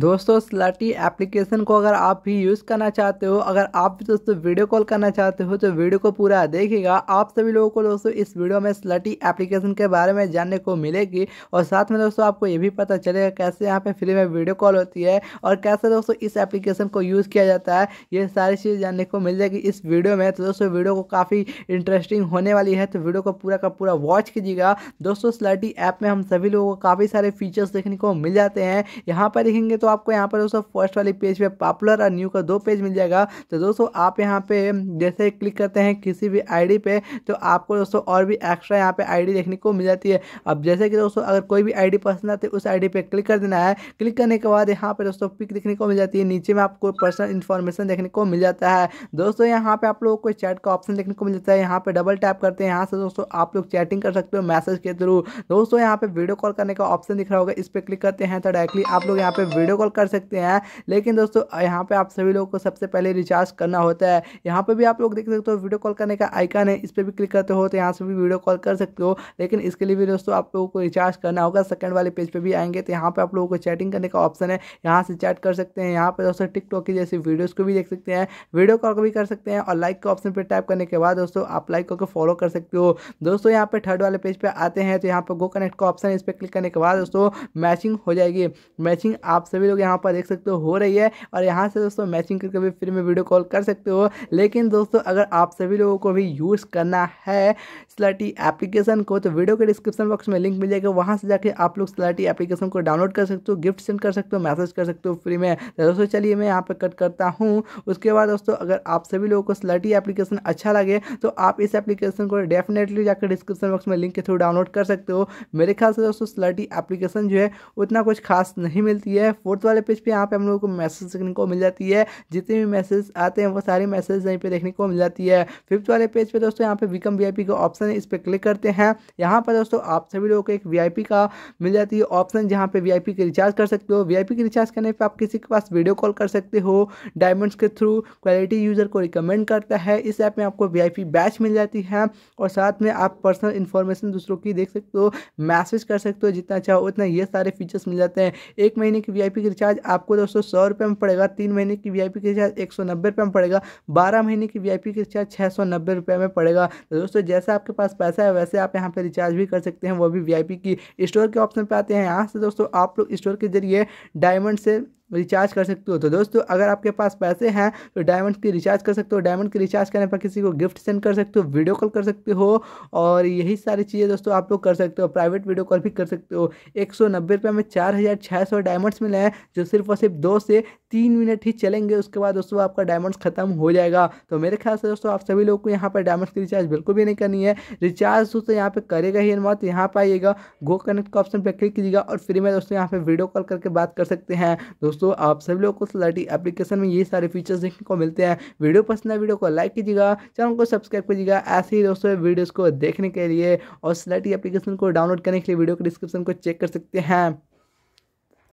दोस्तों स्लाटी एप्लीकेशन को अगर आप भी यूज़ करना चाहते हो अगर आप भी दोस्तों वीडियो कॉल करना चाहते हो तो वीडियो को पूरा देखिएगा आप सभी लोगों को दोस्तों इस वीडियो में स्लाटी एप्लीकेशन के बारे में जानने को मिलेगी और साथ में दोस्तों आपको ये भी पता चलेगा कैसे यहाँ पे फ्री में वीडियो कॉल होती है और कैसे दोस्तों इस एप्लीकेशन को यूज़ किया जाता है ये सारी चीज़ जानने को मिल जाएगी इस वीडियो में तो दोस्तों वीडियो को काफ़ी इंटरेस्टिंग होने वाली है तो वीडियो को पूरा का पूरा वॉच कीजिएगा दोस्तों स्लाटी ऐप में हम सभी लोगों को काफ़ी सारे फीचर्स देखने को मिल जाते हैं यहाँ पर देखेंगे तो आपको यहाँ पर दोस्तों फर्स्ट वाले पेज पे पॉपुलर और न्यू का दो पेज मिल जाएगा तो दोस्तों आप यहाँ पे जैसे क्लिक करते हैं किसी भी आईडी पे तो आपको दोस्तों और भी एक्स्ट्रा यहाँ पे आईडी देखने को मिल जाती है अब जैसे कि दोस्तों अगर कोई भी आईडी पसंद आती है उस आईडी पे क्लिक कर देना है क्लिक करने के बाद यहाँ पे दोस्तों पिक देखने को मिल जाती है नीचे में आपको पर्सनल इन्फॉर्मेशन देखने को मिल जाता है दोस्तों यहाँ पे आप लोगों को चैट का ऑप्शन देखने को मिल जाता है यहाँ पे डबल टैप करते हैं यहाँ से दोस्तों आप लोग चैटिंग कर सकते हो मैसेज के थ्रू दोस्तों यहाँ पे वीडियो कॉल करने का ऑप्शन दिख रहा होगा इस पर क्लिक करते हैं तो डायरेक्टली आप लोग यहाँ पे वीडियो वीडियो कॉल कर सकते हैं लेकिन दोस्तों यहाँ पे आप सभी लोगों को सबसे पहले रिचार्ज करना होता है यहाँ पर भी आप लोग देख सकते हो वीडियो कॉल करने का आइकन है इस पर भी क्लिक करते हो तो यहाँ से भी वीडियो कॉल कर सकते हो लेकिन इसके लिए भी दोस्तों आप लोगों को रिचार्ज करना होगा सेकंड वाले पेज पे भी आएंगे तो यहाँ पर आप लोगों को चैटिंग करने का ऑप्शन है यहाँ से चैट कर सकते हैं यहाँ पर दोस्तों टिकटॉक की जैसी वीडियोज़ को भी देख सकते हैं वीडियो कॉल भी कर सकते हैं और लाइक के ऑप्शन पर टाइप करने के बाद दोस्तों आप लाइक करके फॉलो कर सकते हो दोस्तों यहाँ पर थर्ड वाले पेज पर पे आते हैं तो यहाँ पर गो कनेक्ट का ऑप्शन है इस पर क्लिक करने के बाद दोस्तों मैचिंग हो जाएगी मैचिंग आप सभी सभी लोग यहाँ पर देख सकते हो हो रही है और यहाँ से दोस्तों मैचिंग करके भी फ्री में वीडियो कॉल कर सकते हो लेकिन दोस्तों अगर आप सभी लोगों को भी यूज़ करना है स्लटी एप्लीकेशन को तो वीडियो के डिस्क्रिप्शन बॉक्स में लिंक मिल जाएगा वहाँ से जाके आप लोग स्लाटी एप्लीकेशन को डाउनलोड कर सकते हो गिफ्ट सेंड कर सकते हो मैसेज कर सकते हो फ्री में तो दोस्तों चलिए मैं यहाँ पर कट करता हूँ उसके बाद दोस्तों अगर आप सभी लोगों को स्लटी एप्लीकेशन अच्छा लगे तो आप इस एप्लीकेशन को डेफिनेटली जाकर डिस्क्रिप्शन बॉक्स में लिंक के थ्रू डाउनलोड कर सकते हो मेरे ख्याल से दोस्तों स्लाटी एप्लीकेशन जो है उतना कुछ खास नहीं मिलती है फोर्थ वाले पेज पे यहाँ पे हम लोगों को मैसेज देखने को मिल जाती है जितने भी मैसेज आते हैं वो सारे मैसेज यहीं पे देखने को मिल जाती है फिफ्थ वाले पेज पे दोस्तों यहाँ पे विकम वी का ऑप्शन है इस पर क्लिक करते हैं यहाँ पर दोस्तों आप सभी लोगों को एक वी का मिल जाती है ऑप्शन जहाँ पे वी के रिचार्ज कर सकते हो वी के रिचार्ज करने पर आप किसी के पास वीडियो कॉल कर सकते हो डायमंड्स के थ्रू क्वालिटी यूज़र को रिकमेंड करता है इस ऐप में आपको वी बैच मिल जाती है और साथ में आप पर्सनल इन्फॉर्मेशन दूसरों की देख सकते हो मैसेज कर सकते हो जितना चाहो उतना ये सारे फीचर्स मिल जाते हैं एक महीने की वी वीआईपी रिचार्ज आपको दोस्तों सौ रुपये में पड़ेगा तीन महीने की वीआईपी आई रिचार्ज एक सौ नब्बे रुपये में पड़ेगा बारह महीने की वीआईपी आई रिचार्ज छः सौ नब्बे रुपये में पड़ेगा तो दोस्तों जैसे आपके पास पैसा है वैसे आप यहाँ पर रिचार्ज भी कर सकते हैं वो भी वी की स्टोर के ऑप्शन पर आते हैं यहाँ से दोस्तों आप लोग स्टोर के जरिए डायमंड से रिचार्ज कर सकते हो तो दोस्तों अगर आपके पास पैसे हैं तो डायमंड की रिचार्ज कर सकते हो डायमंड की रिचार्ज करने पर किसी को गिफ्ट सेंड कर सकते हो वीडियो कॉल कर सकते हो और यही सारी चीज़ें दोस्तों आप लोग कर सकते हो प्राइवेट वीडियो कॉल भी कर सकते हो एक सौ नब्बे रुपये में चार हज़ार छः सौ डायमंड्स मिले हैं जो सिर्फ और सिर्फ दो से तीन मिनट ही चलेंगे उसके बाद दोस्तों आपका डायमंड्स खत्म हो जाएगा तो मेरे ख्याल से दोस्तों आप सभी लोग को यहाँ पर डायमंड्स की रिचार्ज बिल्कुल भी नहीं करनी है रिचार्ज दोस्तों यहाँ पर करेगा ही मत यहाँ पर आइएगा गो कनेक्ट का ऑप्शन पर क्लिक कीजिएगा और फ्री में दोस्तों यहाँ पर वीडियो कॉल करके बात कर सकते हैं दोस्तों दोस्तों आप सभी लोगों को सलाटी एप्लीकेशन में ये सारे फीचर्स देखने को मिलते हैं वीडियो पसंद है वीडियो को लाइक कीजिएगा चैनल को सब्सक्राइब कीजिएगा ऐसे ही दोस्तों वीडियोज़ को देखने के लिए और सलाटी एप्लीकेशन को डाउनलोड करने के लिए वीडियो के डिस्क्रिप्शन को चेक कर सकते हैं